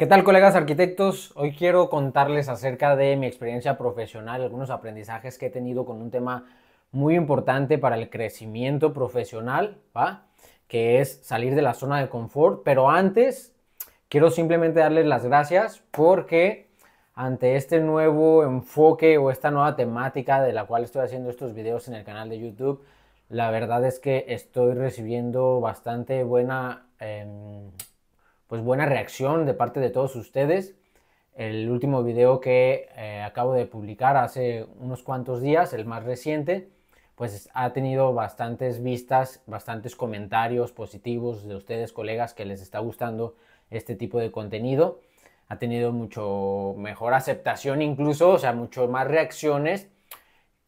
¿Qué tal colegas arquitectos? Hoy quiero contarles acerca de mi experiencia profesional, algunos aprendizajes que he tenido con un tema muy importante para el crecimiento profesional, ¿va? que es salir de la zona de confort. Pero antes, quiero simplemente darles las gracias porque ante este nuevo enfoque o esta nueva temática de la cual estoy haciendo estos videos en el canal de YouTube, la verdad es que estoy recibiendo bastante buena... Em, pues buena reacción de parte de todos ustedes. El último video que eh, acabo de publicar hace unos cuantos días, el más reciente, pues ha tenido bastantes vistas, bastantes comentarios positivos de ustedes, colegas, que les está gustando este tipo de contenido. Ha tenido mucho mejor aceptación incluso, o sea, mucho más reacciones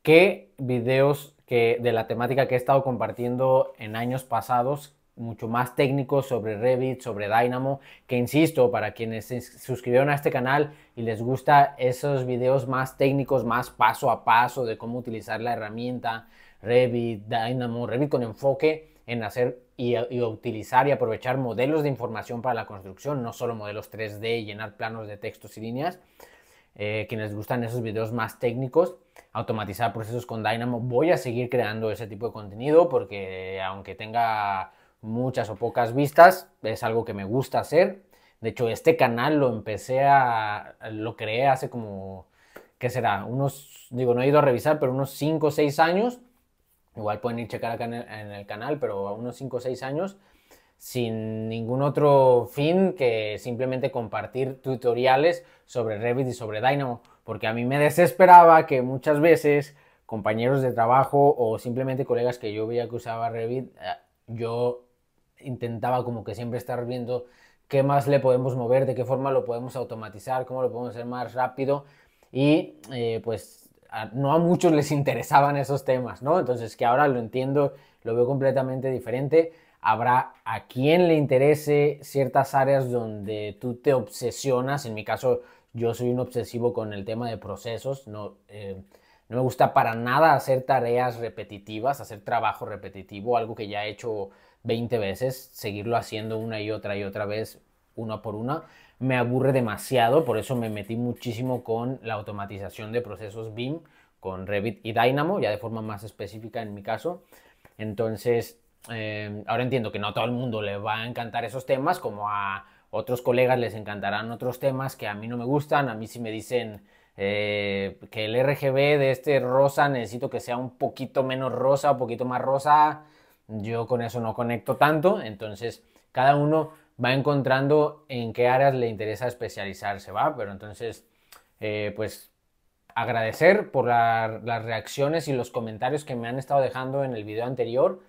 que videos que, de la temática que he estado compartiendo en años pasados mucho más técnico sobre Revit, sobre Dynamo, que insisto, para quienes se suscribieron a este canal y les gusta esos videos más técnicos, más paso a paso de cómo utilizar la herramienta Revit, Dynamo, Revit con enfoque en hacer y, utilizar y aprovechar modelos de información para la construcción, no solo modelos 3D y llenar planos de textos y líneas. Eh, quienes gustan esos videos más técnicos, automatizar procesos con Dynamo, voy a seguir creando ese tipo de contenido porque aunque tenga muchas o pocas vistas, es algo que me gusta hacer. De hecho, este canal lo empecé a, lo creé hace como, que será? Unos, digo, no he ido a revisar, pero unos 5 o 6 años. Igual pueden ir a checar acá en el, canal, pero a unos 5 o 6 años, sin ningún otro fin que simplemente compartir tutoriales sobre Revit y sobre Dynamo, porque a mí me desesperaba que muchas veces compañeros de trabajo o simplemente colegas que yo veía que usaba Revit, eh, yo intentaba como que siempre estar viendo qué más le podemos mover, de qué forma lo podemos automatizar, cómo lo podemos hacer más rápido. Y eh, pues no a muchos les interesaban esos temas, ¿no? Entonces que ahora lo entiendo, lo veo completamente diferente. Habrá a quien le interese ciertas áreas donde tú te obsesionas. En mi caso, yo soy un obsesivo con el tema de procesos, ¿no? Eh, no me gusta para nada hacer tareas repetitivas, hacer trabajo repetitivo, algo que ya he hecho 20 veces, seguirlo haciendo una y otra y otra vez, una por una. Me aburre demasiado, por eso me metí muchísimo con la automatización de procesos BIM, con Revit y Dynamo, ya de forma más específica en mi caso. Entonces, em, ahora entiendo que no a todo el mundo le va a encantar esos temas, como a otros colegas les encantarán otros temas que a mí no me gustan, a mí sí me dicen eh, que el RGB de este rosa necesito que sea un poquito menos rosa, un poquito más rosa, yo con eso no conecto tanto, entonces cada uno va encontrando en qué áreas le interesa especializarse, ¿va? Pero entonces, eh, pues agradecer por las reacciones y los comentarios que me han estado dejando en el video anterior.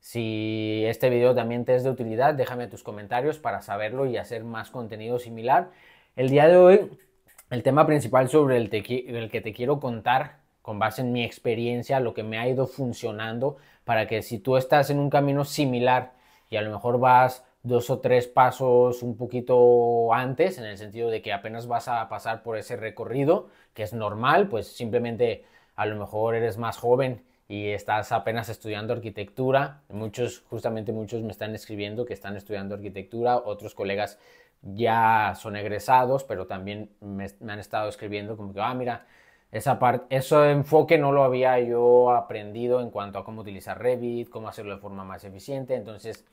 Si este video también te es de utilidad, déjame tus comentarios para saberlo y hacer más contenido similar. El día de hoy el tema principal sobre el, que te quiero contar con base en mi experiencia, lo que me ha ido funcionando, para que si tú estás en un camino similar y a lo mejor vas dos o tres pasos un poquito antes, en el sentido de que apenas vas a pasar por ese recorrido, que es normal, pues simplemente a lo mejor eres más joven y estás apenas estudiando arquitectura. Muchos, justamente muchos me están escribiendo que están estudiando arquitectura, otros colegas ya son egresados, pero también me, han estado escribiendo como que, ah, mira, esa parte, ese enfoque no lo había yo aprendido en cuanto a cómo utilizar Revit, cómo hacerlo de forma más eficiente. Entonces,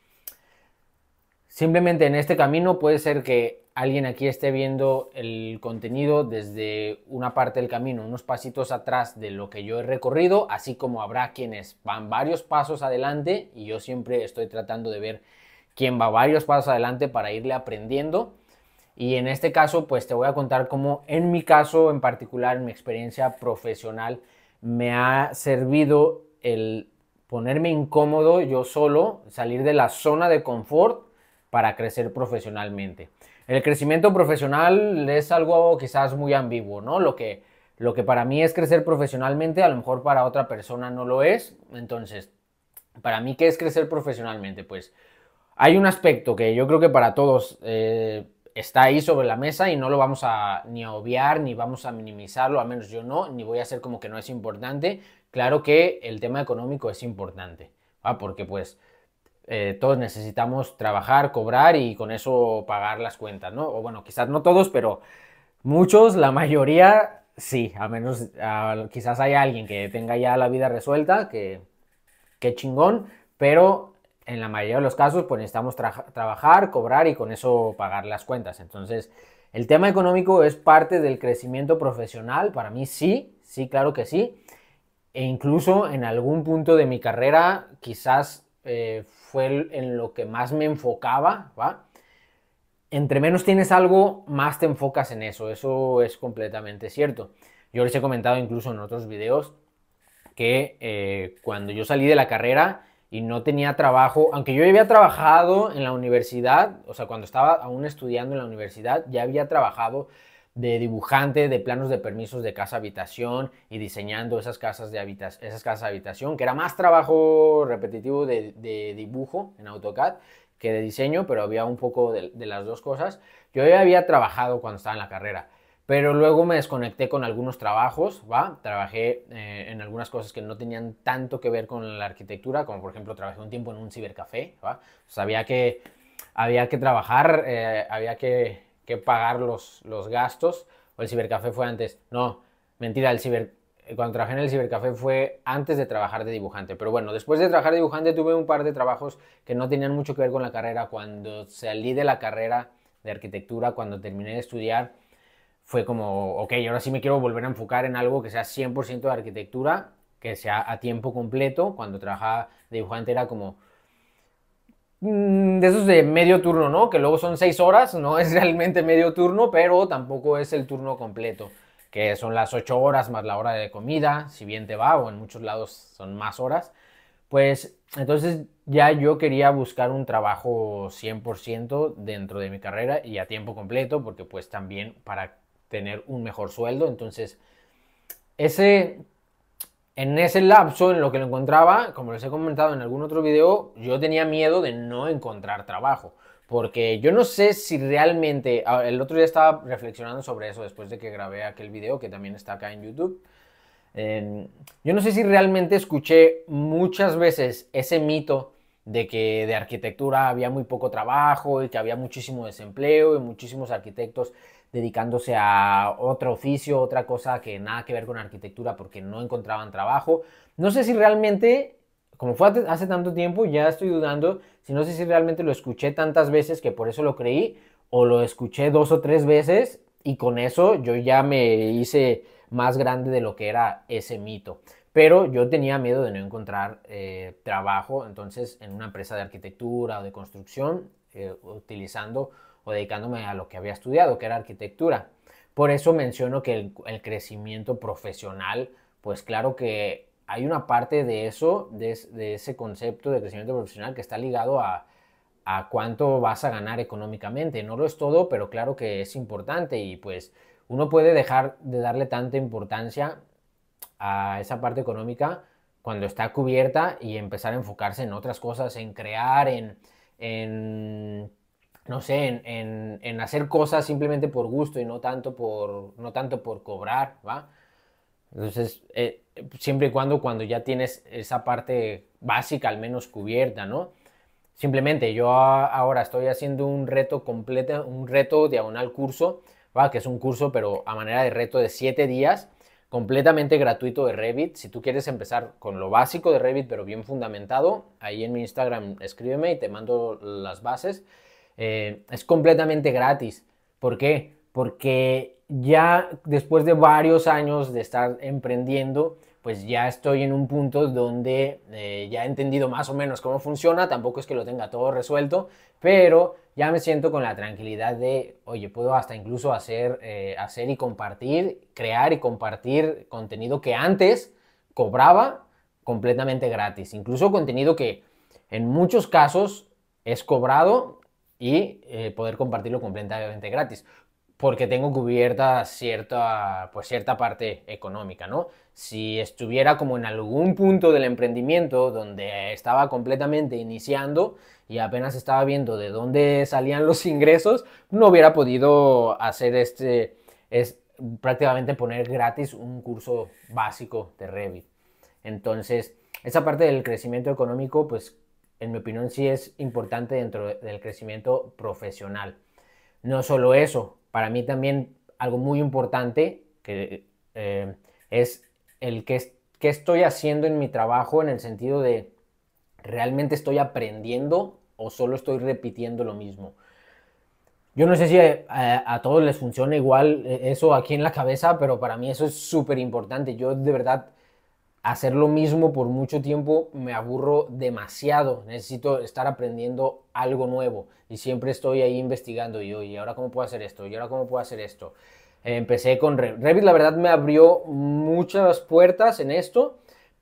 simplemente en este camino puede ser que alguien aquí esté viendo el contenido desde una parte del camino, unos pasitos atrás de lo que yo he recorrido, así como habrá quienes van varios pasos adelante y yo siempre estoy tratando de ver quien va varios pasos adelante para irle aprendiendo. Y en este caso, pues te voy a contar cómo en mi caso en particular, en mi experiencia profesional, me ha servido el ponerme incómodo yo solo, salir de la zona de confort para crecer profesionalmente. El crecimiento profesional es algo quizás muy ambiguo, ¿no? Lo que, lo que para mí es crecer profesionalmente, a lo mejor para otra persona no lo es. Entonces, ¿para mí qué es crecer profesionalmente? Pues hay un aspecto que yo creo que para todos eh, está ahí sobre la mesa y no lo vamos a ni a obviar ni vamos a minimizarlo, al menos yo no, ni voy a hacer como que no es importante. Claro que el tema económico es importante, porque pues eh, todos necesitamos trabajar, cobrar y con eso pagar las cuentas, ¿no? O bueno, quizás no todos, pero muchos, la mayoría sí, a menos quizás hay alguien que tenga ya la vida resuelta, que, que chingón, pero en la mayoría de los casos, pues necesitamos trabajar, cobrar y con eso pagar las cuentas. Entonces, el tema económico es parte del crecimiento profesional, para mí sí, sí, claro que sí. E incluso en algún punto de mi carrera, quizás eh, fue en lo que más me enfocaba, ¿va? Entre menos tienes algo, más te enfocas en eso, eso es completamente cierto. Yo les he comentado incluso en otros videos que eh, cuando yo salí de la carrera, y no tenía trabajo, aunque yo ya había trabajado en la universidad, o sea, cuando estaba aún estudiando en la universidad, ya había trabajado de dibujante de planos de permisos de casa habitación y diseñando esas casas de habitación, esas casas habitación, que era más trabajo repetitivo de, dibujo en AutoCAD que de diseño, pero había un poco de, de las dos cosas. Yo ya había trabajado cuando estaba en la carrera pero luego me desconecté con algunos trabajos, ¿va? Trabajé eh, en algunas cosas que no tenían tanto que ver con la arquitectura, como por ejemplo trabajé un tiempo en un cibercafé, ¿va? sabía pues que, había que trabajar, eh, había que, que pagar los, los, gastos, o el cibercafé fue antes, no, mentira, el ciber, cuando trabajé en el cibercafé fue antes de trabajar de dibujante, pero bueno, después de trabajar de dibujante tuve un par de trabajos que no tenían mucho que ver con la carrera, cuando salí de la carrera de arquitectura, cuando terminé de estudiar, fue como, ok, ahora sí me quiero volver a enfocar en algo que sea 100% de arquitectura, que sea a tiempo completo. Cuando trabajaba de dibujante era como mm, de esos de medio turno, ¿no? Que luego son seis horas, no es realmente medio turno, pero tampoco es el turno completo, que son las ocho horas más la hora de comida, si bien te va, o en muchos lados son más horas. Pues entonces ya yo quería buscar un trabajo 100% dentro de mi carrera y a tiempo completo, porque pues también para tener un mejor sueldo. Entonces, ese, en ese lapso en lo que lo encontraba, como les he comentado en algún otro video, yo tenía miedo de no encontrar trabajo. Porque yo no sé si realmente, el otro día estaba reflexionando sobre eso después de que grabé aquel video que también está acá en YouTube. Em, yo no sé si realmente escuché muchas veces ese mito de que de arquitectura había muy poco trabajo y que había muchísimo desempleo y muchísimos arquitectos dedicándose a otro oficio, otra cosa que nada que ver con arquitectura porque no encontraban trabajo. No sé si realmente, como fue hace tanto tiempo, ya estoy dudando, si no sé si realmente lo escuché tantas veces que por eso lo creí o lo escuché dos o tres veces y con eso yo ya me hice más grande de lo que era ese mito. Pero yo tenía miedo de no encontrar eh, trabajo, entonces en una empresa de arquitectura o de construcción, eh, utilizando o dedicándome a lo que había estudiado, que era arquitectura. Por eso menciono que el, crecimiento profesional, pues claro que hay una parte de eso, de, ese concepto de crecimiento profesional que está ligado a, cuánto vas a ganar económicamente. No lo es todo, pero claro que es importante y pues uno puede dejar de darle tanta importancia a esa parte económica cuando está cubierta y empezar a enfocarse en otras cosas, en crear, en no sé, en, hacer cosas simplemente por gusto y no tanto por, no tanto por cobrar, ¿va? Entonces, eh, siempre y cuando, cuando ya tienes esa parte básica al menos cubierta, ¿no? Simplemente yo ahora estoy haciendo un reto completo, un reto diagonal curso, ¿va? que es un curso pero a manera de reto de siete días, completamente gratuito de Revit. Si tú quieres empezar con lo básico de Revit pero bien fundamentado, ahí en mi Instagram escríbeme y te mando las bases. Eh, es completamente gratis. ¿Por qué? Porque ya después de varios años de estar emprendiendo, pues ya estoy en un punto donde eh, ya he entendido más o menos cómo funciona, tampoco es que lo tenga todo resuelto, pero ya me siento con la tranquilidad de, oye, puedo hasta incluso hacer, eh, hacer y compartir, crear y compartir contenido que antes cobraba completamente gratis, incluso contenido que en muchos casos es cobrado y eh, poder compartirlo completamente gratis porque tengo cubierta cierta, pues cierta parte económica, ¿no? Si estuviera como en algún punto del emprendimiento donde estaba completamente iniciando y apenas estaba viendo de dónde salían los ingresos, no hubiera podido hacer este, es prácticamente poner gratis un curso básico de Revit. Entonces, esa parte del crecimiento económico, pues en mi opinión, sí es importante dentro del crecimiento profesional. No solo eso, para mí también algo muy importante que, eh, es el que, que, estoy haciendo en mi trabajo en el sentido de realmente estoy aprendiendo o solo estoy repitiendo lo mismo. Yo no sé si a, a todos les funciona igual eh, eso aquí en la cabeza, pero para mí eso es súper importante. Yo de verdad hacer lo mismo por mucho tiempo me aburro demasiado. Necesito estar aprendiendo algo nuevo y siempre estoy ahí investigando. Y ahora cómo puedo hacer esto, y ahora cómo puedo hacer esto. Empecé con Revit. Revit, la verdad, me abrió muchas puertas en esto,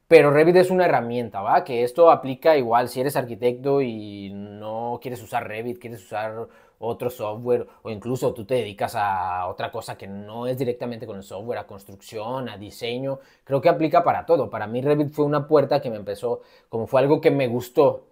pero Revit es una herramienta, ¿va? Que esto aplica igual si eres arquitecto y no quieres usar Revit, quieres usar otro software o incluso tú te dedicas a otra cosa que no es directamente con el software, a construcción, a diseño, creo que aplica para todo. Para mí Revit fue una puerta que me empezó, como fue algo que me gustó,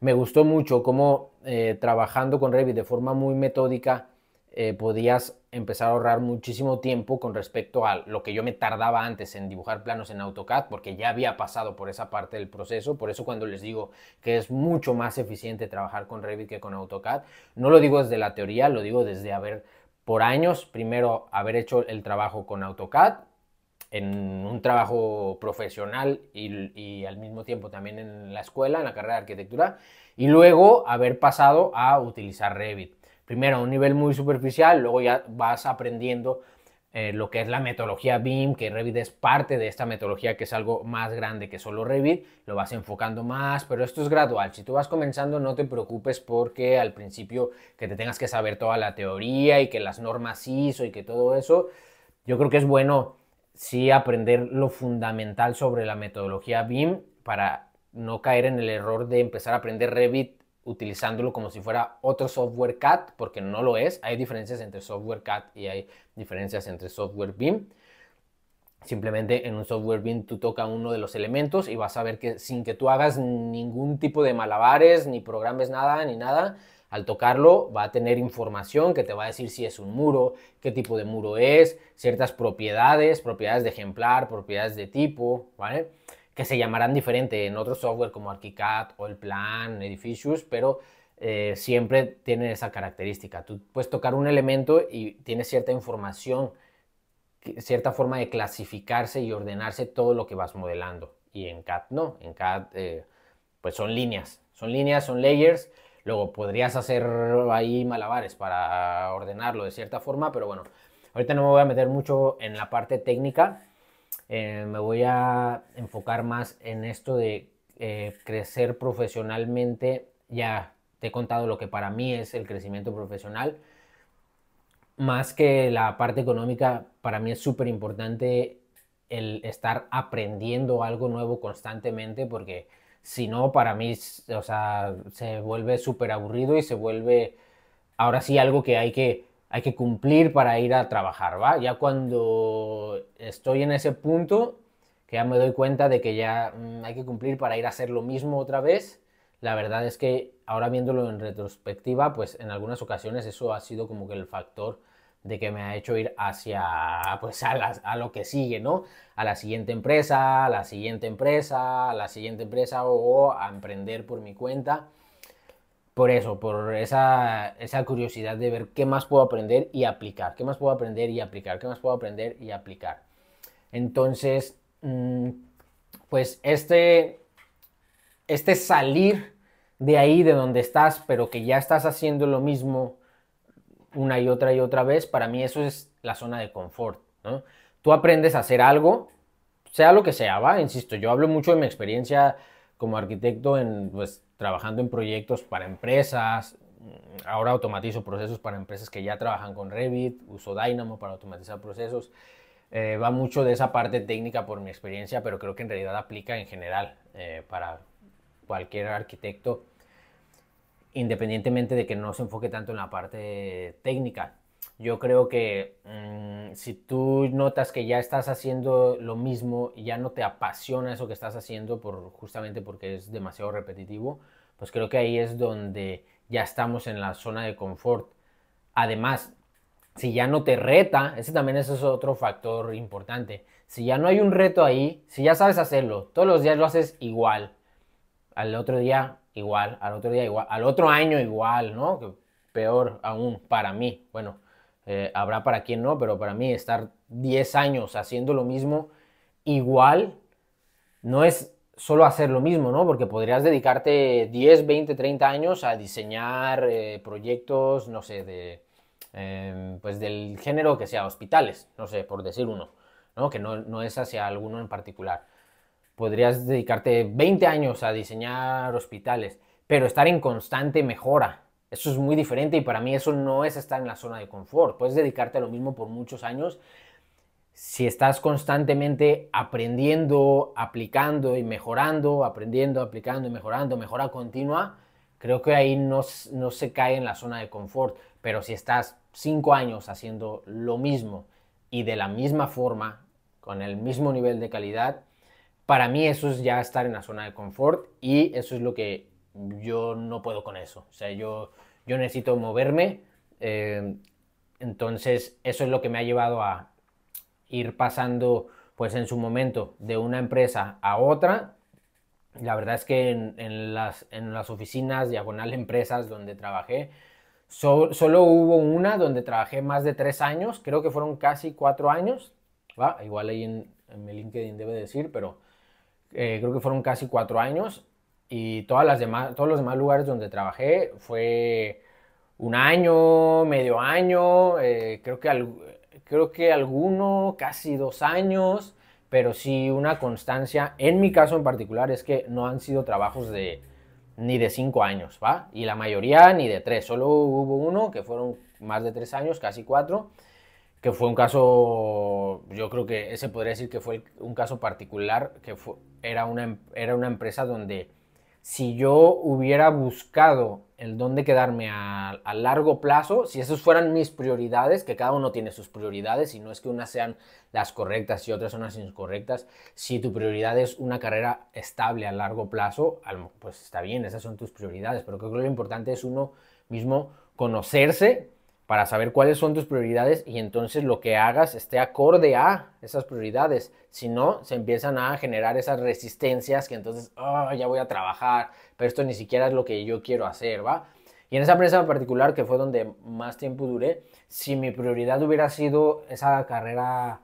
me gustó mucho como eh, trabajando con Revit de forma muy metódica, eh, podías empezar a ahorrar muchísimo tiempo con respecto a lo que yo me tardaba antes en dibujar planos en AutoCAD, porque ya había pasado por esa parte del proceso. Por eso cuando les digo que es mucho más eficiente trabajar con Revit que con AutoCAD, no lo digo desde la teoría, lo digo desde haber por años, primero haber hecho el trabajo con AutoCAD en un trabajo profesional y, al mismo tiempo también en la escuela, en la carrera de arquitectura, y luego haber pasado a utilizar Revit primero a un nivel muy superficial, luego ya vas aprendiendo eh, lo que es la metodología BIM, que Revit es parte de esta metodología que es algo más grande que solo Revit, lo vas enfocando más, pero esto es gradual. Si tú vas comenzando, no te preocupes porque al principio que te tengas que saber toda la teoría y que las normas ISO y que todo eso, yo creo que es bueno sí aprender lo fundamental sobre la metodología BIM para no caer en el error de empezar a aprender Revit utilizándolo como si fuera otro software CAD, porque no lo es. Hay diferencias entre software CAD y hay diferencias entre software BIM. Simplemente en un software BIM tú tocas uno de los elementos y vas a ver que sin que tú hagas ningún tipo de malabares, ni programes nada, ni nada, al tocarlo va a tener información que te va a decir si es un muro, qué tipo de muro es, ciertas propiedades, propiedades de ejemplar, propiedades de tipo, ¿vale? que se llamarán diferente en otros software como ArchiCAD o el Plan, edificios, pero eh, siempre tienen esa característica. Tú puedes tocar un elemento y tiene cierta información, cierta forma de clasificarse y ordenarse todo lo que vas modelando. Y en CAD no, en CAD eh, pues son líneas, son líneas, son layers. Luego podrías hacer ahí malabares para ordenarlo de cierta forma, pero bueno, ahorita no me voy a meter mucho en la parte técnica, eh, me voy a enfocar más en esto de eh, crecer profesionalmente. Ya te he contado lo que para mí es el crecimiento profesional. Más que la parte económica, para mí es súper importante el estar aprendiendo algo nuevo constantemente porque si no, para mí, o se vuelve súper aburrido y se vuelve ahora sí algo que hay que hay que cumplir para ir a trabajar, ¿va? Ya cuando estoy en ese punto, que ya me doy cuenta de que ya mm, hay que cumplir para ir a hacer lo mismo otra vez, la verdad es que ahora viéndolo en retrospectiva, pues en algunas ocasiones eso ha sido como que el factor de que me ha hecho ir hacia, pues a, a, lo que sigue, ¿no? A la siguiente empresa, a la siguiente empresa, a la siguiente empresa o a emprender por mi cuenta por eso, por esa, esa, curiosidad de ver qué más puedo aprender y aplicar, qué más puedo aprender y aplicar, qué más puedo aprender y aplicar. Entonces, mm, pues este, este salir de ahí, de donde estás, pero que ya estás haciendo lo mismo una y otra y otra vez, para mí eso es la zona de confort. Tú aprendes a hacer algo, sea lo que sea, va, insisto, yo hablo mucho de mi experiencia como arquitecto en, pues, trabajando en proyectos para empresas. Ahora automatizo procesos para empresas que ya trabajan con Revit, uso Dynamo para automatizar procesos. Eh, va mucho de esa parte técnica por mi experiencia, pero creo que en realidad aplica en general eh, para cualquier arquitecto, independientemente de que no se enfoque tanto en la parte técnica yo creo que mm, si tú notas que ya estás haciendo lo mismo y ya no te apasiona eso que estás haciendo por, justamente porque es demasiado repetitivo, pues creo que ahí es donde ya estamos en la zona de confort. Además, si ya no te reta, ese también es otro factor importante. Si ya no hay un reto ahí, si ya sabes hacerlo, todos los días lo haces igual, al otro día igual, al otro día igual, al otro año igual, ¿no? Peor aún para mí. Bueno, eh, habrá para quien no, pero para mí estar 10 años haciendo lo mismo igual no es solo hacer lo mismo, ¿no? Porque podrías dedicarte 10, 20, 30 años a diseñar eh, proyectos, no sé, de, em, pues del género que sea, hospitales, no sé, por decir uno, ¿no? Que no, no es hacia alguno en particular. Podrías dedicarte 20 años a diseñar hospitales, pero estar en constante mejora, eso es muy diferente y para mí eso no es estar en la zona de confort. Puedes dedicarte a lo mismo por muchos años. Si estás constantemente aprendiendo, aplicando y mejorando, aprendiendo, aplicando y mejorando, mejora continua, creo que ahí no, no se cae en la zona de confort. Pero si estás cinco años haciendo lo mismo y de la misma forma, con el mismo nivel de calidad, para mí eso es ya estar en la zona de confort y eso es lo que yo no puedo con eso. O sea, yo, yo necesito moverme. Eh, entonces, eso es lo que me ha llevado a ir pasando, pues en su momento, de una empresa a otra. La verdad es que en, las, en las oficinas diagonal empresas donde trabajé, solo hubo una donde trabajé más de tres años, creo que fueron casi cuatro años. Igual ahí en, mi LinkedIn debe decir, pero eh, creo que fueron casi cuatro años y todas las demás, todos los demás lugares donde trabajé fue un año, medio año, eh, creo, que creo que alguno, casi dos años, pero sí una constancia, en mi caso en particular, es que no han sido trabajos de ni de cinco años, ¿va? Y la mayoría ni de tres, solo hubo uno que fueron más de tres años, casi cuatro, que fue un caso, yo creo que ese podría decir que fue un caso particular, que fue, era, una, era una empresa donde si yo hubiera buscado el dónde quedarme a, largo plazo, si esas fueran mis prioridades, que cada uno tiene sus prioridades y no es que unas sean las correctas y otras son las incorrectas, si tu prioridad es una carrera estable a largo plazo, pues está bien, esas son tus prioridades, pero creo que lo importante es uno mismo conocerse, para saber cuáles son tus prioridades y entonces lo que hagas esté acorde a esas prioridades. Si no, se empiezan a generar esas resistencias que entonces, ah, ya voy a trabajar, pero esto ni siquiera es lo que yo quiero hacer, ¿va? Y en esa empresa en particular, que fue donde más tiempo duré, si mi prioridad hubiera sido esa carrera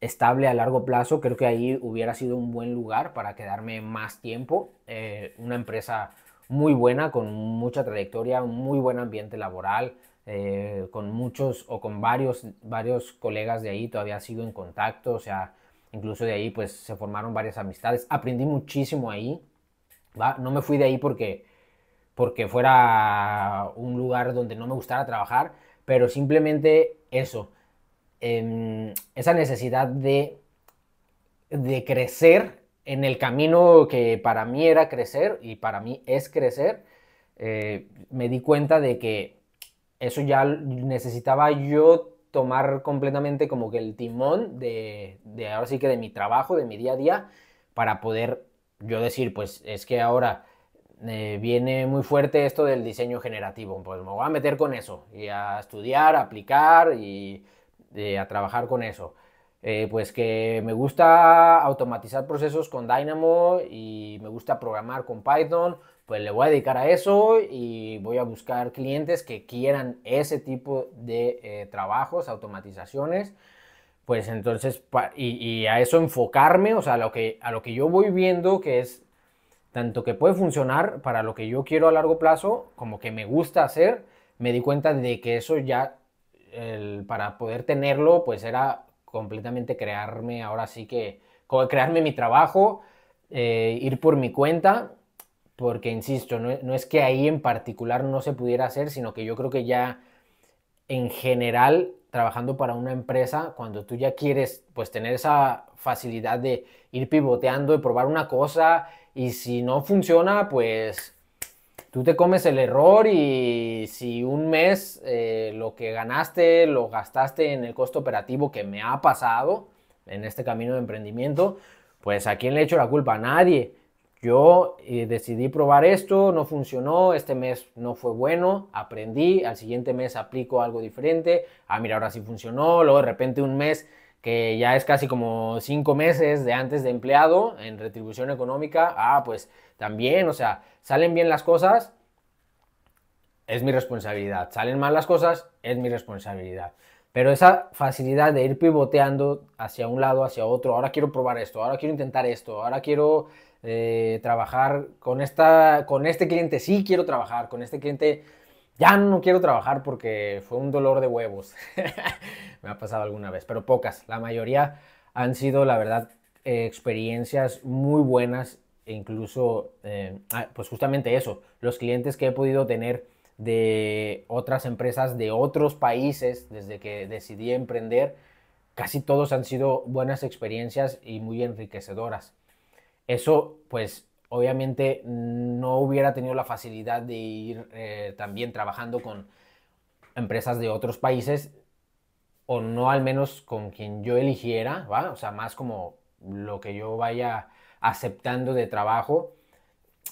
estable a largo plazo, creo que ahí hubiera sido un buen lugar para quedarme más tiempo. Eh, una empresa muy buena, con mucha trayectoria, muy buen ambiente laboral, eh, con muchos o con varios, varios colegas de ahí todavía sigo en contacto, o sea, incluso de ahí pues se formaron varias amistades, aprendí muchísimo ahí, no me fui de ahí porque, porque fuera un lugar donde no me gustara trabajar, pero simplemente eso, em, esa necesidad de, de crecer en el camino que para mí era crecer y para mí es crecer, eh, me di cuenta de que eso ya necesitaba yo tomar completamente como que el timón de, ahora sí que de mi trabajo, de mi día a día, para poder yo decir, pues es que ahora eh, viene muy fuerte esto del diseño generativo, pues me voy a meter con eso y a estudiar, a aplicar y eh, a trabajar con eso. Eh, pues que me gusta automatizar procesos con Dynamo y me gusta programar con Python pues le voy a dedicar a eso y voy a buscar clientes que quieran ese tipo de eh, trabajos, automatizaciones. Pues entonces, y, a eso enfocarme, o sea, a lo, que, a lo que yo voy viendo que es tanto que puede funcionar para lo que yo quiero a largo plazo, como que me gusta hacer, me di cuenta de que eso ya, para poder tenerlo, pues era completamente crearme, ahora sí que, crearme mi trabajo, eh, ir por mi cuenta porque, insisto, e, no, es que ahí en particular no se pudiera hacer, sino que yo creo que ya en general trabajando para una empresa, cuando tú ya quieres pues tener esa facilidad de ir pivoteando de probar una cosa y si no funciona pues tú te comes el error y si un mes eh, lo que ganaste lo gastaste en el costo operativo que me ha pasado en este camino de emprendimiento, pues a quién le echo la culpa? A nadie. Yo eh, decidí probar esto, no funcionó, este mes no fue bueno, aprendí, al siguiente mes aplico algo diferente, ah, mira, ahora sí funcionó, luego de repente un mes que ya es casi como cinco meses de antes de empleado en retribución económica, ah, pues también, o sea, salen bien las cosas, es mi responsabilidad, salen mal las cosas, es mi responsabilidad. Pero esa facilidad de ir pivoteando hacia un lado, hacia otro, ahora quiero probar esto, ahora quiero intentar esto, ahora quiero eh, trabajar con, esta, con este cliente, sí quiero trabajar, con este cliente ya no quiero trabajar porque fue un dolor de huevos. Me ha pasado alguna vez, pero pocas. La mayoría han sido, la verdad, eh, experiencias muy buenas e incluso, eh, ah, pues justamente eso, los clientes que he podido tener de otras empresas de otros países desde que decidí emprender, casi todos han sido buenas experiencias y muy enriquecedoras. Eso, pues, obviamente no hubiera tenido la facilidad de ir eh, también trabajando con empresas de otros países o no al menos con quien yo eligiera, ¿va? O sea, más como lo que yo vaya aceptando de trabajo.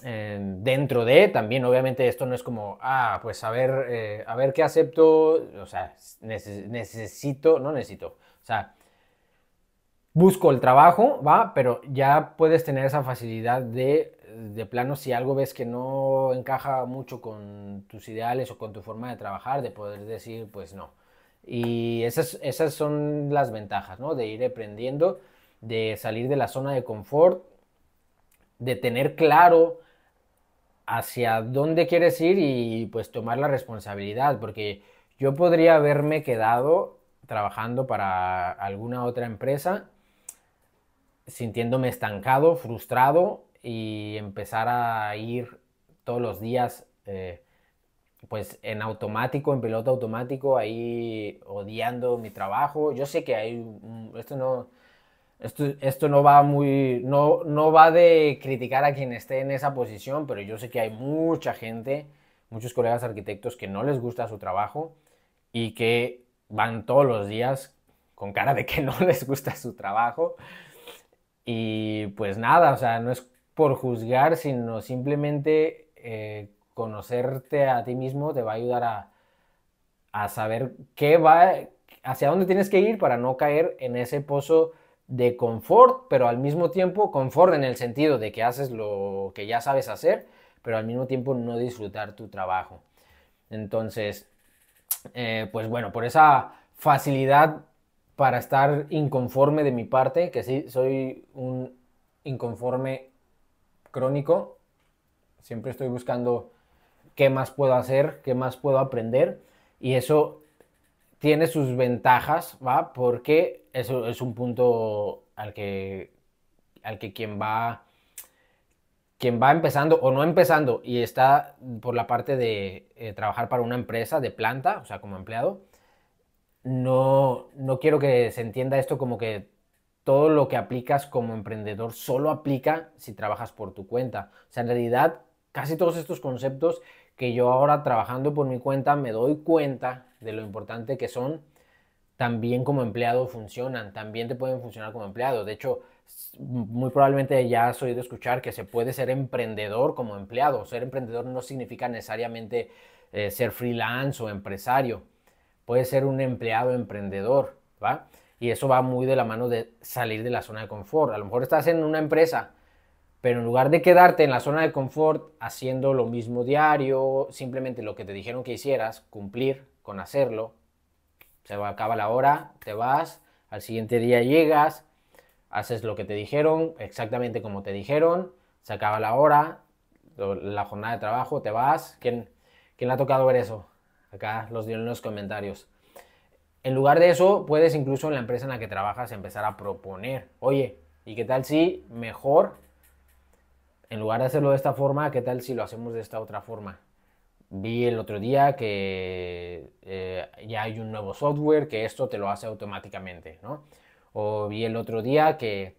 Eh, dentro de también obviamente esto no es como ah pues a ver eh, a ver qué acepto o sea necesito no necesito o sea busco el trabajo, va, pero ya puedes tener esa facilidad de, de plano, si algo ves que no encaja mucho con tus ideales o con tu forma de trabajar, de poder decir, pues no. Y esas, esas son las ventajas, ¿no? De ir aprendiendo, de salir de la zona de confort, de tener claro hacia dónde quieres ir y pues tomar la responsabilidad, porque yo podría haberme quedado trabajando para alguna otra empresa sintiéndome estancado, frustrado y empezar a ir todos los días eh, pues en automático, en piloto automático, ahí odiando mi trabajo. Yo sé que hay esto no esto, no va muy no no va de criticar a quien esté en esa posición, pero yo sé que hay mucha gente, muchos colegas arquitectos que no les gusta su trabajo y que van todos los días con cara de que no les gusta su trabajo y pues nada, o sea, no es por juzgar, sino simplemente eh, conocerte a ti mismo te va a ayudar a, saber qué va, hacia dónde tienes que ir para no caer en ese pozo de confort, pero al mismo tiempo confort en el sentido de que haces lo que ya sabes hacer, pero al mismo tiempo no disfrutar tu trabajo. Entonces, eh, pues bueno, por esa facilidad para estar inconforme de mi parte, que sí, soy un inconforme crónico. Siempre estoy buscando qué más puedo hacer, qué más puedo aprender. Y eso tiene sus ventajas, ¿va? Porque eso es un punto al que, al que quien va quien va empezando o no empezando y está por la parte de eh, trabajar para una empresa de planta, o sea, como empleado, no, no quiero que se entienda esto como que todo lo que aplicas como emprendedor solo aplica si trabajas por tu cuenta. O sea, en realidad, casi todos estos conceptos que yo ahora trabajando por mi cuenta me doy cuenta de lo importante que son, también como empleado funcionan, también te pueden funcionar como empleado. De hecho, muy probablemente ya has oído escuchar que se puede ser emprendedor como empleado. Ser emprendedor no significa necesariamente eh, ser freelance o empresario puede ser un empleado emprendedor, ¿va? Y eso va muy de la mano de salir de la zona de confort. A lo mejor estás en una empresa, pero en lugar de quedarte en la zona de confort haciendo lo mismo diario, simplemente lo que te dijeron que hicieras, cumplir con hacerlo, se acaba la hora, te vas, al siguiente día llegas, haces lo que te dijeron, exactamente como te dijeron, se acaba la hora, la jornada de trabajo, te vas. ¿Quién, quién le ha tocado ver eso? Acá los dieron en los comentarios. En lugar de eso, puedes incluso en la empresa en la que trabajas empezar a proponer, oye, ¿y qué tal si mejor, en lugar de hacerlo de esta forma, qué tal si lo hacemos de esta otra forma? Vi el otro día que eh, ya hay un nuevo software que esto te lo hace automáticamente, ¿no? O vi el otro día que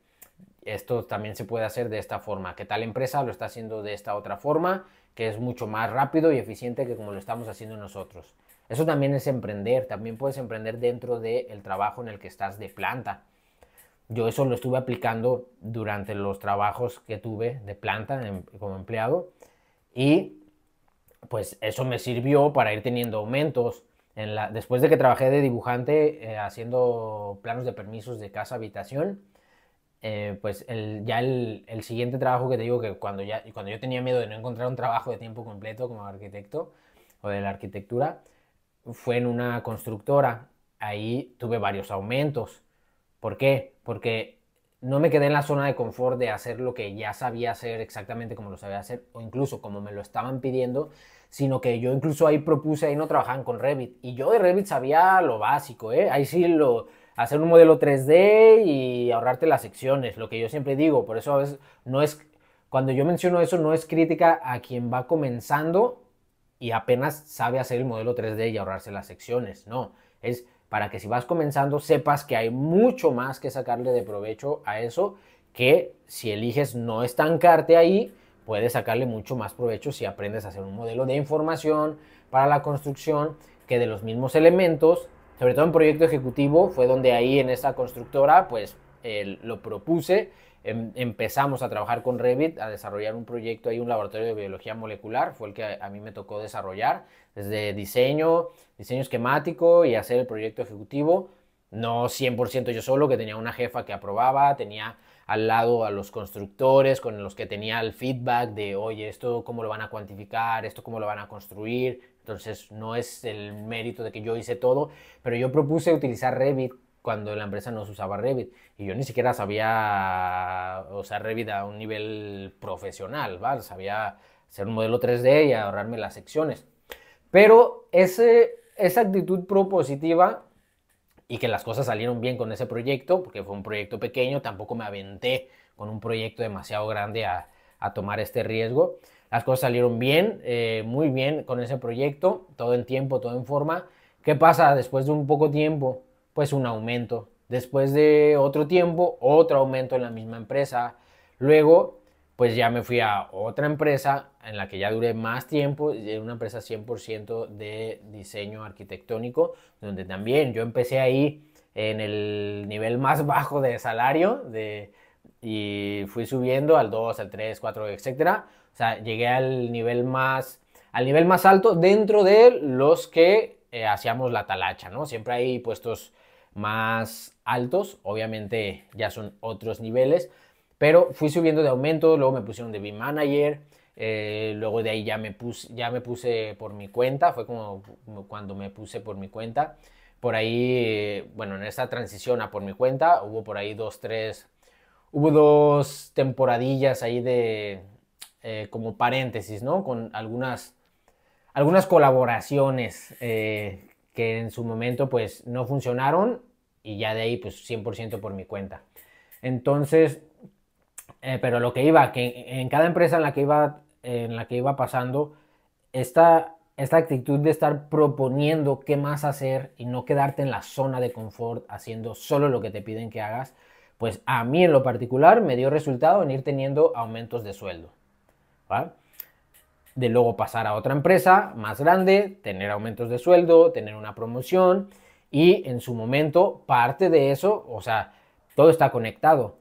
esto también se puede hacer de esta forma, que tal empresa lo está haciendo de esta otra forma que es mucho más rápido y eficiente que como lo estamos haciendo nosotros. Eso también es emprender, también puedes emprender dentro del trabajo en el que estás de planta. Yo eso lo estuve aplicando durante los trabajos que tuve de planta em, como empleado y pues eso me sirvió para ir teniendo aumentos. En la, después de que trabajé de dibujante eh, haciendo planos de permisos de casa habitación, eh, pues el, ya el, siguiente trabajo que te digo que cuando, ya, cuando yo tenía miedo de no encontrar un trabajo de tiempo completo como arquitecto o de la arquitectura, fue en una constructora. Ahí tuve varios aumentos. ¿Por qué? Porque no me quedé en la zona de confort de hacer lo que ya sabía hacer exactamente como lo sabía hacer o incluso como me lo estaban pidiendo, sino que yo incluso ahí propuse, ahí no trabajaban con Revit. Y yo de Revit sabía lo básico, ¿eh? Ahí sí lo, hacer un modelo 3D y ahorrarte las secciones, lo que yo siempre digo, por eso a veces no es, cuando yo menciono eso, no es crítica a quien va comenzando y apenas sabe hacer el modelo 3D y ahorrarse las secciones, no, es para que si vas comenzando sepas que hay mucho más que sacarle de provecho a eso que si eliges no estancarte ahí, puedes sacarle mucho más provecho si aprendes a hacer un modelo de información para la construcción que de los mismos elementos sobre todo en proyecto ejecutivo, fue donde ahí en esa constructora, pues lo propuse. Em, empezamos a trabajar con Revit, a desarrollar un proyecto ahí, un laboratorio de biología molecular, fue el que a, a mí me tocó desarrollar, desde diseño, diseño esquemático y hacer el proyecto ejecutivo. No 100% yo solo, que tenía una jefa que aprobaba, tenía al lado a los constructores con los que tenía el feedback de, oye, esto cómo lo van a cuantificar, esto cómo lo van a construir, entonces no es el mérito de que yo hice todo, pero yo propuse utilizar Revit cuando la empresa no usaba Revit y yo ni siquiera sabía usar Revit a un nivel profesional, ¿vale? Sabía hacer un modelo 3D y ahorrarme las secciones. Pero ese, esa actitud propositiva y que las cosas salieron bien con ese proyecto, porque fue un proyecto pequeño, tampoco me aventé con un proyecto demasiado grande a tomar este riesgo. Las cosas salieron bien, eh, muy bien con ese proyecto, todo en tiempo, todo en forma. ¿Qué pasa después de un poco tiempo? Pues un aumento. Después de otro tiempo, otro aumento en la misma empresa. Luego, pues ya me fui a otra empresa en la que ya duré más tiempo, una empresa 100% de diseño arquitectónico, donde también yo empecé ahí en el nivel más bajo de salario de, y fui subiendo al 2, al 3, 4, etcétera o sea, llegué al nivel más, al nivel más alto dentro de los que eh, hacíamos la talacha, ¿no? Siempre hay puestos más altos, obviamente ya son otros niveles, pero fui subiendo de aumento, luego me pusieron de B-Manager, eh, luego de ahí ya me, puse, ya me puse por mi cuenta, fue como cuando me puse por mi cuenta. Por ahí, bueno, en esta transición a por mi cuenta, hubo por ahí dos, tres, hubo dos temporadillas ahí de, eh, como paréntesis, ¿no? Con algunas, algunas colaboraciones eh, que en su momento pues no funcionaron y ya de ahí pues 100% por mi cuenta. Entonces, eh, pero lo que iba, que en cada empresa en la que iba, en la que iba pasando, esta, esta actitud de estar proponiendo qué más hacer y no quedarte en la zona de confort haciendo solo lo que te piden que hagas, pues a mí en lo particular me dio resultado en ir teniendo aumentos de sueldo. De luego pasar a otra empresa más grande, tener aumentos de sueldo, tener una promoción y en su momento parte de eso, o sea, todo está conectado.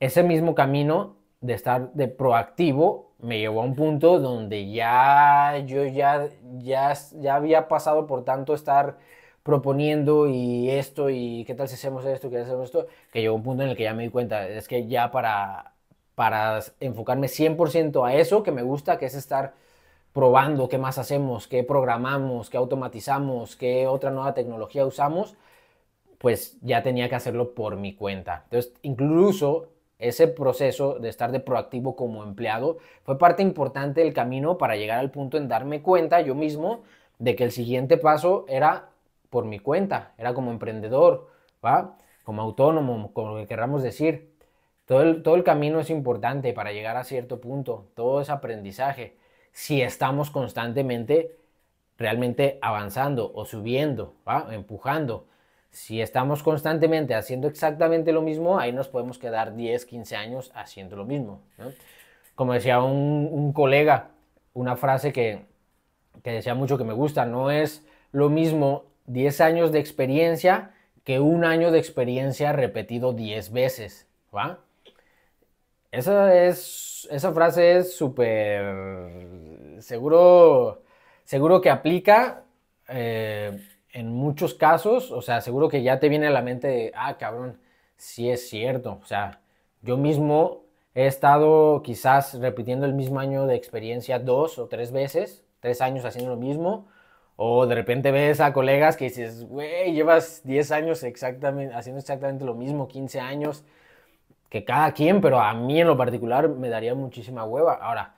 Ese mismo camino de estar de proactivo me llevó a un punto donde ya yo ya ya ya había pasado por tanto estar proponiendo y esto y qué tal si hacemos esto, qué tal si hacemos esto, que llegó un punto en el que ya me di cuenta, es que ya para para enfocarme 100% a eso que me gusta, que es estar probando qué más hacemos, qué programamos, qué automatizamos, qué otra nueva tecnología usamos, pues ya tenía que hacerlo por mi cuenta. Entonces, incluso ese proceso de estar de proactivo como empleado fue parte importante del camino para llegar al punto en darme cuenta yo mismo de que el siguiente paso era por mi cuenta, era como emprendedor, ¿va? Como autónomo, como que querramos decir. Todo el, camino es importante para llegar a cierto punto, todo es aprendizaje. Si estamos constantemente realmente avanzando o subiendo, ¿va? empujando, si estamos constantemente haciendo exactamente lo mismo, ahí nos podemos quedar 10, 15 años haciendo lo mismo. Como decía un, colega, una frase que, que decía mucho que me gusta, no es lo mismo 10 años de experiencia que un año de experiencia repetido 10 veces, ¿va? Esa, es, esa frase es súper... Seguro, seguro que aplica eh, en muchos casos. O sea, seguro que ya te viene a la mente de, ah, cabrón, sí es cierto. O sea, yo mismo he estado quizás repitiendo el mismo año de experiencia dos o tres veces, tres años haciendo lo mismo. O de repente ves a colegas que dices, güey, llevas 10 años exactamente, haciendo exactamente lo mismo, 15 años que cada quien, pero a mí en lo particular me daría muchísima hueva. Ahora,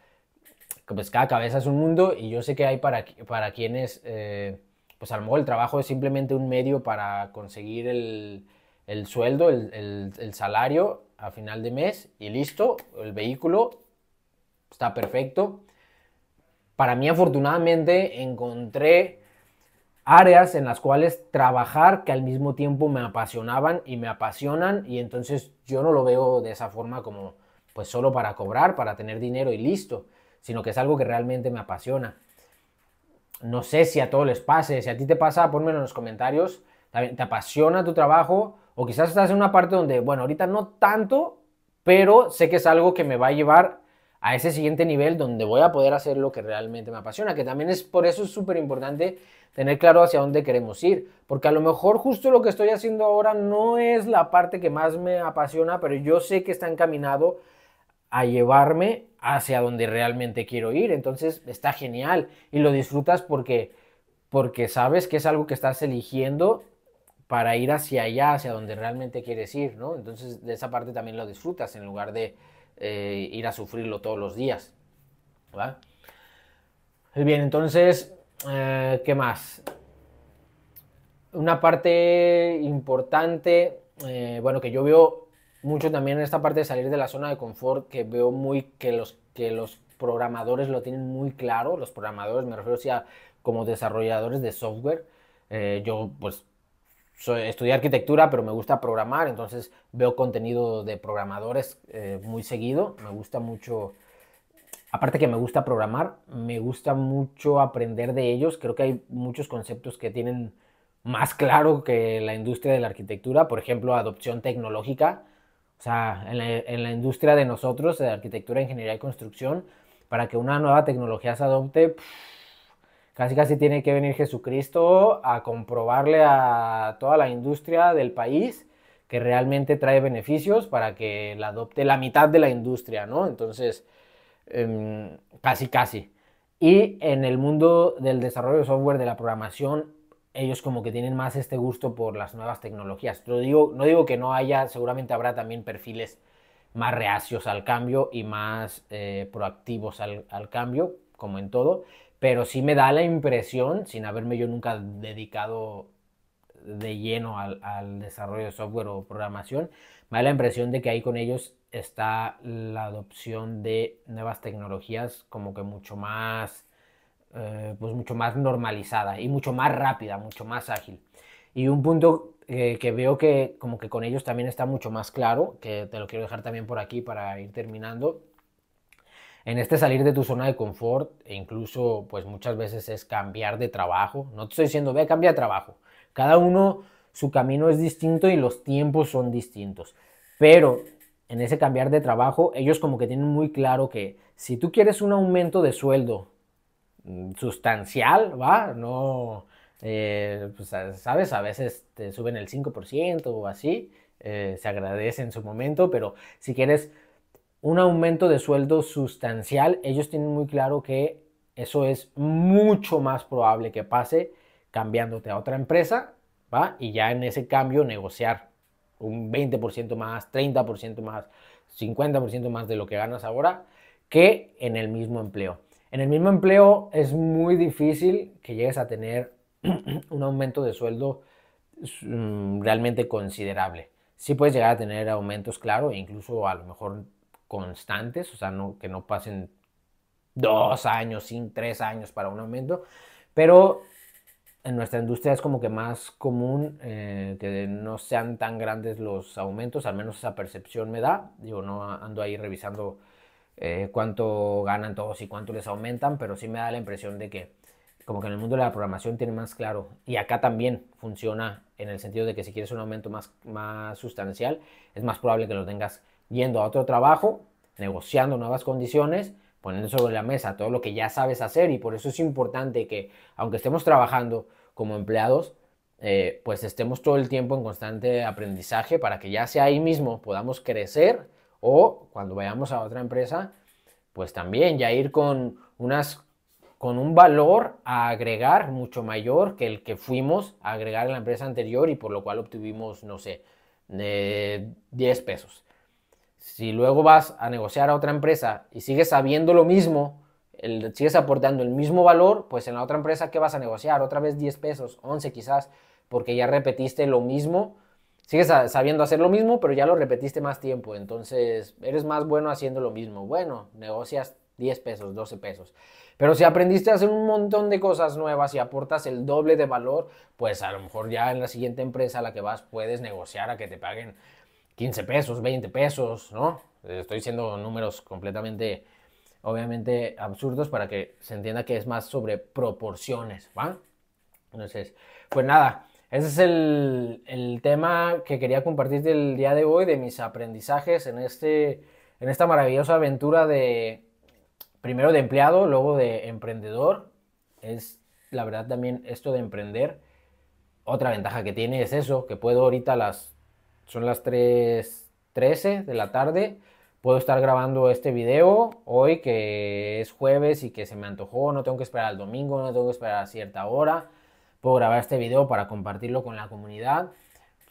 pues cada cabeza es un mundo y yo sé que hay para, para quienes, eh, pues a lo mejor el trabajo es simplemente un medio para conseguir el, el sueldo, el, el, el, salario a final de mes y listo, el vehículo está perfecto. Para mí afortunadamente encontré áreas en las cuales trabajar que al mismo tiempo me apasionaban y me apasionan y entonces yo no lo veo de esa forma como pues solo para cobrar, para tener dinero y listo, sino que es algo que realmente me apasiona. No sé si a todos les pase, si a ti te pasa, ponmelo en los comentarios, te apasiona tu trabajo o quizás estás en una parte donde, bueno, ahorita no tanto, pero sé que es algo que me va a llevar a ese siguiente nivel donde voy a poder hacer lo que realmente me apasiona, que también es por eso es súper importante tener claro hacia dónde queremos ir, porque a lo mejor justo lo que estoy haciendo ahora no es la parte que más me apasiona, pero yo sé que está encaminado a llevarme hacia donde realmente quiero ir, entonces está genial y lo disfrutas porque porque sabes que es algo que estás eligiendo para ir hacia allá, hacia donde realmente quieres ir, ¿no? Entonces de esa parte también lo disfrutas en lugar de eh, ir a sufrirlo todos los días. Bien, entonces, eh, ¿qué más? Una parte importante, eh, bueno, que yo veo mucho también en esta parte de salir de la zona de confort, que veo muy que los, que los programadores lo tienen muy claro, los programadores, me refiero a como desarrolladores de software, yo pues soy, estudié arquitectura, pero me gusta programar, entonces veo contenido de programadores eh, muy seguido. Me gusta mucho, aparte que me gusta programar, me gusta mucho aprender de ellos. Creo que hay muchos conceptos que tienen más claro que la industria de la arquitectura, por ejemplo, adopción tecnológica. O sea, en la, industria de nosotros, de arquitectura, ingeniería y construcción, para que una nueva tecnología se adopte, Casi casi tiene que venir Jesucristo a comprobarle a toda la industria del país que realmente trae beneficios para que la adopte la mitad de la industria, ¿no? Entonces, em, casi casi. Y en el mundo del desarrollo de software, de la programación, ellos como que tienen más este gusto por las nuevas tecnologías. digo, no digo que no haya, seguramente habrá también perfiles más reacios al cambio y más eh, proactivos al, al, cambio, como en todo, pero sí me da la impresión, sin haberme yo nunca dedicado de lleno al, desarrollo de software o programación, me da la impresión de que ahí con ellos está la adopción de nuevas tecnologías como que mucho más, eh, pues mucho más normalizada y mucho más rápida, mucho más ágil. Y un punto eh, que veo que como que con ellos también está mucho más claro, que te lo quiero dejar también por aquí para ir terminando, en este salir de tu zona de confort, e incluso pues muchas veces es cambiar de trabajo. No te estoy diciendo, ve, cambia de trabajo. Cada uno, su camino es distinto y los tiempos son distintos. Pero en ese cambiar de trabajo, ellos como que tienen muy claro que si tú quieres un aumento de sueldo mm, sustancial, ¿va? No, eh, pues, sabes, a veces te suben el 5% o así, eh, se agradece en su momento, pero si quieres un aumento de sueldo sustancial, ellos tienen muy claro que eso es mucho más probable que pase cambiándote a otra empresa, ¿va? Y ya en ese cambio negociar un 20% más, 30% más, 50% más de lo que ganas ahora que en el mismo empleo. En el mismo empleo es muy difícil que llegues a tener un aumento de sueldo mm, realmente considerable. Sí puedes llegar a tener aumentos, claro, incluso a lo mejor constantes, o sea, que no pasen dos años, sin tres años para un aumento, pero en nuestra industria es como que más común eh, que no sean tan grandes los aumentos, al menos esa percepción me da. Yo no ando ahí revisando eh, cuánto ganan todos y cuánto les aumentan, pero sí me da la impresión de que como que en el mundo de la programación tiene más claro. Y acá también funciona en el sentido de que si quieres un aumento más, más sustancial, es más probable que lo tengas yendo a otro trabajo, negociando nuevas condiciones, poniendo sobre la mesa todo lo que ya sabes hacer y por eso es importante que, aunque estemos trabajando como empleados, eh, pues estemos todo el tiempo en constante aprendizaje para que ya sea ahí mismo podamos crecer o cuando vayamos a otra empresa, pues también ya ir con unas con un valor a agregar mucho mayor que el que fuimos a agregar en la empresa anterior y por lo cual obtuvimos, no sé, 10 eh, pesos. Si luego vas a negociar a otra empresa y sigues sabiendo lo mismo, sigues aportando el mismo valor, pues en la otra empresa, que vas a negociar? Otra vez 10 pesos, 11 quizás, porque ya repetiste lo mismo. Sigues sabiendo hacer lo mismo, pero ya lo repetiste más tiempo. Entonces, eres más bueno haciendo lo mismo. Bueno, negocias 10 pesos, 12 pesos. Pero si aprendiste a hacer un montón de cosas nuevas y aportas el doble de valor, pues a lo mejor ya en la siguiente empresa a la que vas puedes negociar a que te paguen 15 pesos, 20 pesos, ¿no? Estoy diciendo números completamente, obviamente, absurdos para que se entienda que es más sobre proporciones, ¿va? Entonces, pues nada, ese es el, el tema que quería compartir del día de hoy, de mis aprendizajes en, este, en esta maravillosa aventura de, primero de empleado, luego de emprendedor. Es, la verdad, también esto de emprender. Otra ventaja que tiene es eso, que puedo ahorita las son las 3.13 de la tarde. Puedo estar grabando este video hoy que es jueves y que se me antojó, no tengo que esperar al domingo, no tengo que esperar a cierta hora. Puedo grabar este video para compartirlo con la comunidad.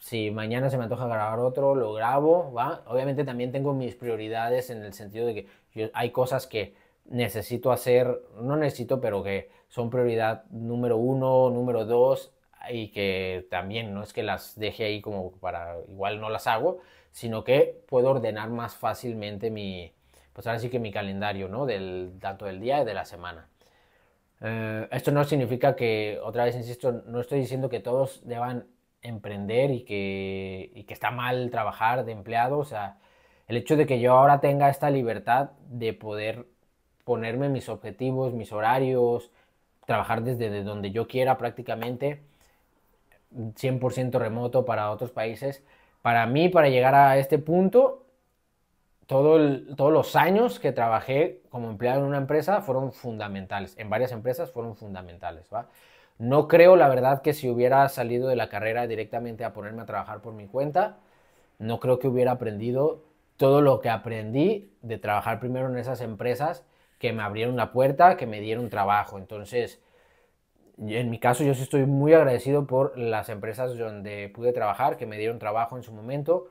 Si mañana se me antoja grabar otro, lo grabo, ¿va? Obviamente también tengo mis prioridades en el sentido de que hay cosas que necesito hacer, no necesito, pero que son prioridad número uno, número dos, y que también no es que las deje ahí como para igual no las hago, sino que puedo ordenar más fácilmente mi, pues ahora sí que mi calendario, ¿no? Del, tanto del día y de la semana. Eh, esto no significa que, otra vez insisto, no estoy diciendo que todos deban emprender y que, y que está mal trabajar de empleado, o sea, el hecho de que yo ahora tenga esta libertad de poder ponerme mis objetivos, mis horarios, trabajar desde donde yo quiera prácticamente, 100% remoto para otros países. Para mí, para llegar a este punto, todo todos los años que trabajé como empleado en una empresa fueron fundamentales. En varias empresas fueron fundamentales. No creo, la verdad, que si hubiera salido de la carrera directamente a ponerme a trabajar por mi cuenta, no creo que hubiera aprendido todo lo que aprendí de trabajar primero en esas empresas que me abrieron la puerta, que me dieron trabajo. Entonces, en mi caso yo sí estoy muy agradecido por las empresas donde pude trabajar, que me dieron trabajo en su momento,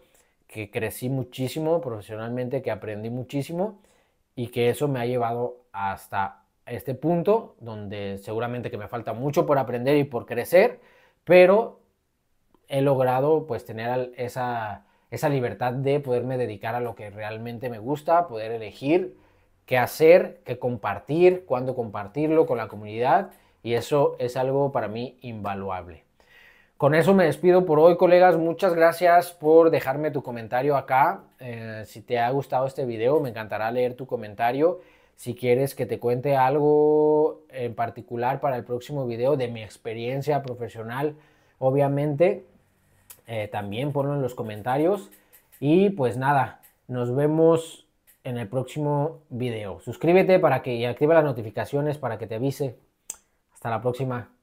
que crecí muchísimo profesionalmente, que aprendí muchísimo y que eso me ha llevado hasta este punto donde seguramente que me falta mucho por aprender y por crecer, pero he logrado pues tener esa, esa libertad de poderme dedicar a lo que realmente me gusta, poder elegir qué hacer, qué compartir, cuándo compartirlo con la comunidad y eso es algo para mí invaluable. Con eso me despido por hoy, colegas. Muchas gracias por dejarme tu comentario acá. Eh, si te ha gustado este video, me encantará leer tu comentario. Si quieres que te cuente algo en particular para el próximo video de mi experiencia profesional, obviamente, eh, también ponlo en los comentarios. Y pues nada, nos vemos en el próximo video. Suscríbete para que y activa las notificaciones para que te avise hasta la próxima.